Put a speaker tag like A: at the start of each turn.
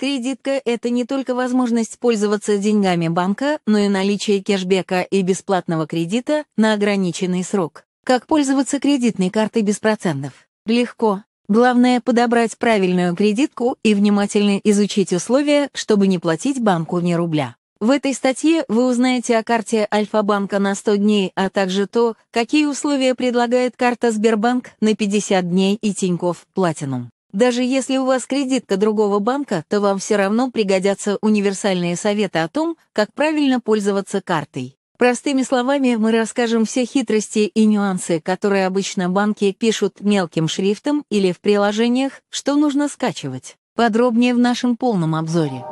A: Кредитка — это не только возможность пользоваться деньгами банка, но и наличие кэшбэка и бесплатного кредита на ограниченный срок. Как пользоваться кредитной картой без процентов? Легко. Главное — подобрать правильную кредитку и внимательно изучить условия, чтобы не платить банку ни рубля. В этой статье вы узнаете о карте Альфа-банка на 100 дней, а также то, какие условия предлагает карта Сбербанк на 50 дней и Тинькофф Платинум. Даже если у вас кредитка другого банка, то вам все равно пригодятся универсальные советы о том, как правильно пользоваться картой. Простыми словами, мы расскажем все хитрости и нюансы, которые обычно банки пишут мелким шрифтом или в приложениях, что нужно скачивать. Подробнее в нашем полном обзоре.